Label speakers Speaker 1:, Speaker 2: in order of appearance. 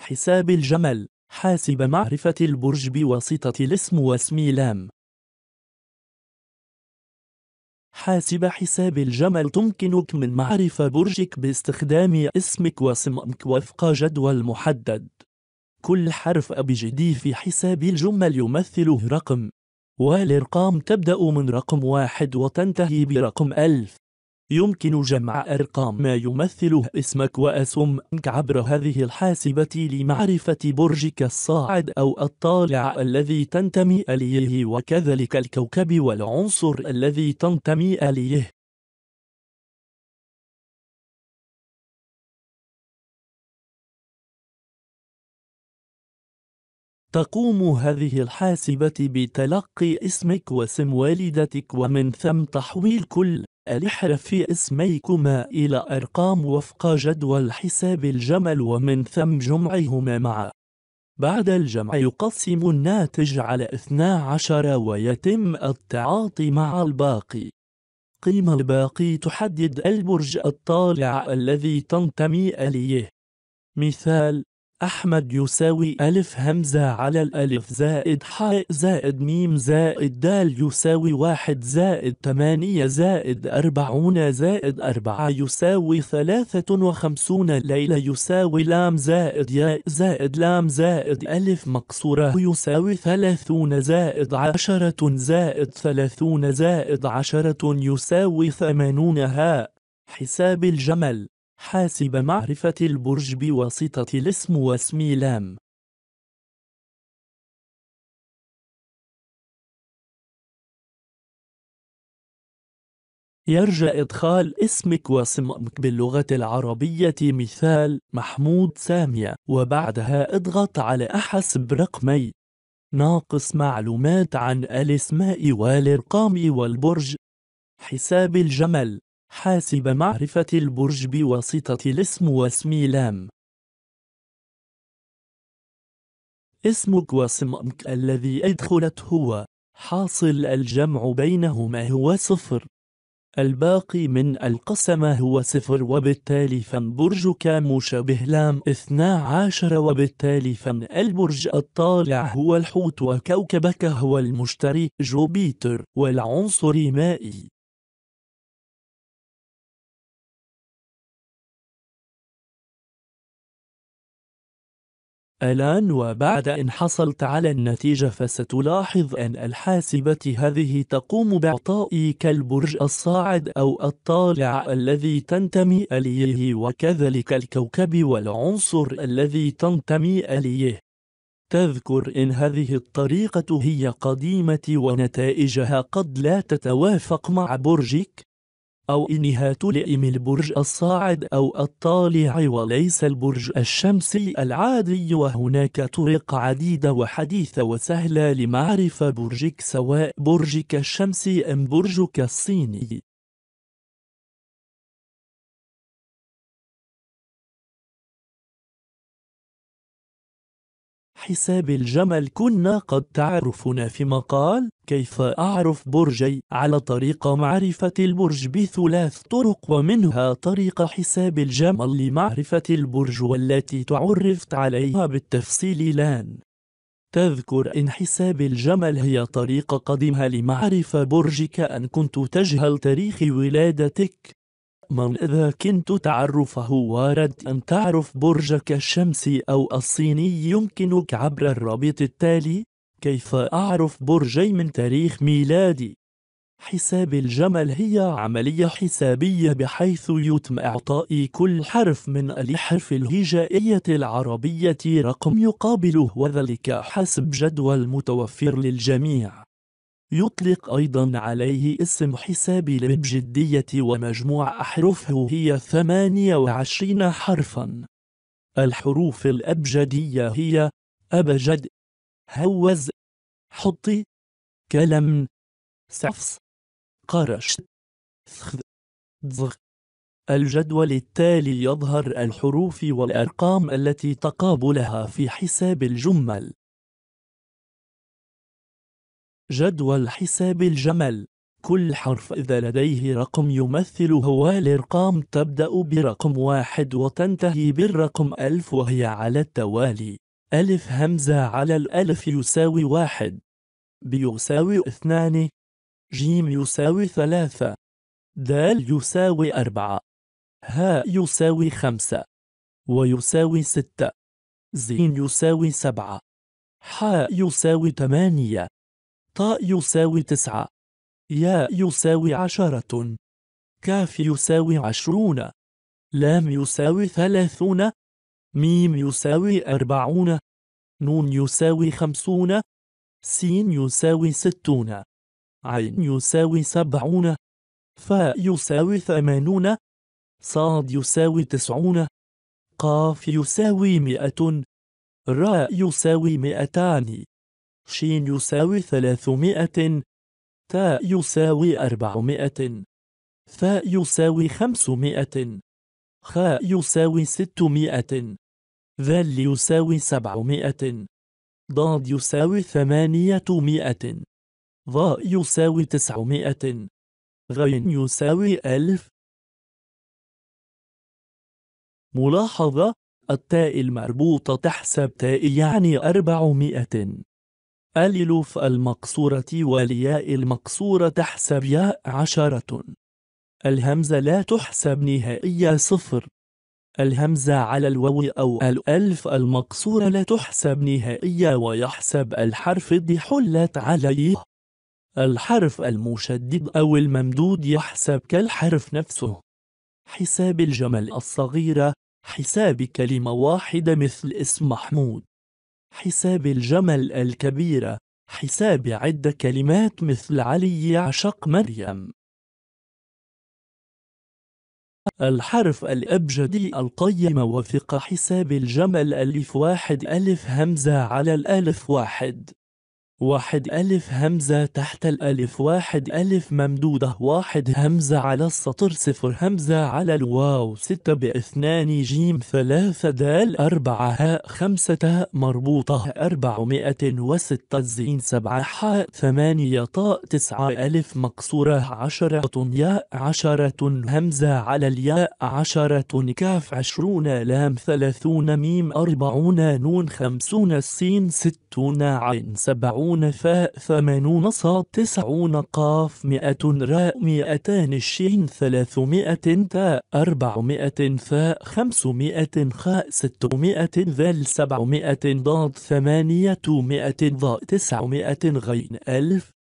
Speaker 1: حساب الجمل حاسب معرفة البرج بواسطة الاسم واسم لام حاسب حساب الجمل تمكنك من معرفة برجك باستخدام اسمك واسمك وفق جدول محدد كل حرف أبجدي في حساب الجمل يمثله رقم والأرقام تبدأ من رقم واحد وتنتهي برقم ألف يمكن جمع أرقام ما يمثله اسمك وأسمك عبر هذه الحاسبة لمعرفة برجك الصاعد أو الطالع الذي تنتمي إليه وكذلك الكوكب والعنصر الذي تنتمي إليه تقوم هذه الحاسبة بتلقي اسمك واسم والدتك ومن ثم تحويل كل في اسميكما إلى أرقام وفق جدول حساب الجمل ومن ثم جمعهما معا بعد الجمع يقسم الناتج على 12 ويتم التعاطي مع الباقي قيمة الباقي تحدد البرج الطالع الذي تنتمي إليه مثال أحمد يساوي ألف همزة على الألف زائد حاء زائد ميم زائد دال يساوي واحد زائد ثمانية زائد أربعون زائد أربعة يساوي ثلاثة وخمسون ليلة يساوي لام زائد ياء زائد لام زائد ألف مقصورة يساوي ثلاثون زائد عشرة زائد ثلاثون زائد عشرة يساوي ثمانون هاء حساب الجمل حاسب معرفة البرج بواسطة الاسم واسم لام يرجى إدخال اسمك واسمك باللغة العربية مثال محمود سامية وبعدها اضغط على أحسب رقمي ناقص معلومات عن الاسماء والارقام والبرج حساب الجمل حاسب معرفة البرج بواسطة الاسم واسم لام اسمك واسمك الذي أدخلت هو حاصل الجمع بينهما هو صفر الباقي من القسمة هو صفر وبالتالي فن برجك مشابه لام اثنا عشر وبالتالي البرج الطالع هو الحوت وكوكبك هو المشتري جوبيتر والعنصر مائي الآن وبعد أن حصلت على النتيجة فستلاحظ أن الحاسبة هذه تقوم بإعطائك البرج الصاعد أو الطالع الذي تنتمي إليه وكذلك الكوكب والعنصر الذي تنتمي إليه تذكر إن هذه الطريقة هي قديمة ونتائجها قد لا تتوافق مع برجك أو إنها تلئم البرج الصاعد أو الطالع وليس البرج الشمسي العادي وهناك طرق عديدة وحديثة وسهلة لمعرفة برجك سواء برجك الشمسي أم برجك الصيني حساب الجمل كنا قد تعرفنا في مقال كيف أعرف برجي على طريق معرفة البرج بثلاث طرق ومنها طريق حساب الجمل لمعرفة البرج والتي تعرفت عليها بالتفصيل الآن تذكر إن حساب الجمل هي طريقة قديمة لمعرفة برجك أن كنت تجهل تاريخ ولادتك من إذا كنت تعرفه وارد أن تعرف برجك الشمسي أو الصيني يمكنك عبر الرابط التالي كيف أعرف برجي من تاريخ ميلادي حساب الجمل هي عملية حسابية بحيث يتم إعطاء كل حرف من الحرف الهجائية العربية رقم يقابله وذلك حسب جدول متوفر للجميع يطلق أيضا عليه اسم حساب للجدية ومجموع أحرفه هي 28 حرفا الحروف الأبجدية هي أبجد هوز حطي كلم سفس قرش ثخ ضغ الجدول التالي يظهر الحروف والأرقام التي تقابلها في حساب الجمل جدول حساب الجمل كل حرف إذا لديه رقم يمثله هو الأرقام تبدأ برقم واحد وتنتهي بالرقم ألف وهي على التوالي ألف همزة على الألف يساوي واحد ب يساوي اثنان جيم يساوي ثلاثة دال يساوي أربعة ه يساوي خمسة ويساوي ستة زين يساوي سبعة حاء يساوي ثمانية طاء يساوي تسعة ياء يساوي عشرة كاف يساوي عشرون لام يساوي ثلاثون ميم يساوي أربعون نون يساوي خمسون سين يساوي ستون عين يساوي سبعون فاء يساوي ثمانون صاد يساوي تسعون قاف يساوي مئة راء يساوي مئتان ش يساوي 300 تا يساوي 400 ف يساوي 500 خ يساوي 600 ذل يساوي 700 ضاد يساوي 800 ظ يساوي 900 غين يساوي 1000 ملاحظة التاء المربوطة تحسب تاء يعني 400 ألف المقصورة والياء المقصورة تحسب ياء عشرة الهمزة لا تحسب نهائية صفر الهمزة على الواو أو الألف المقصورة لا تحسب نهائية ويحسب الحرف دي حلت عليه الحرف المشدد أو الممدود يحسب كالحرف نفسه حساب الجمل الصغيرة حساب كلمة واحدة مثل اسم محمود حساب الجمل الكبيرة حساب عدة كلمات مثل علي يعشق مريم الحرف الأبجدي القيم وفق حساب الجمل ألف واحد ألف همزة على الألف واحد واحد ألف همزة تحت الألف واحد ألف ممدودة واحد همزة على السطر صفر همزة على الواو ستة باثنان جيم ثلاثة دال أربعة هاء خمسة تاء مربوطة أربعمائة وستة زين سبعة حاء ثمانية طاء تسعة ألف مقصورة عشرة ياء عشرة همزة على الياء عشرة كاف عشرون لام ثلاثون ميم أربعون نون خمسون سين ستون عين سبعون تسعون فاء ثمانون ص تسعون قاف مئة راء مئتان الشين ثلاثمائة تاء أربعمائة فاء خمسمائة خاء ستمائة ذل سبعمائة ضاد ثمانية مائة ضاء تسعمائة غين ألف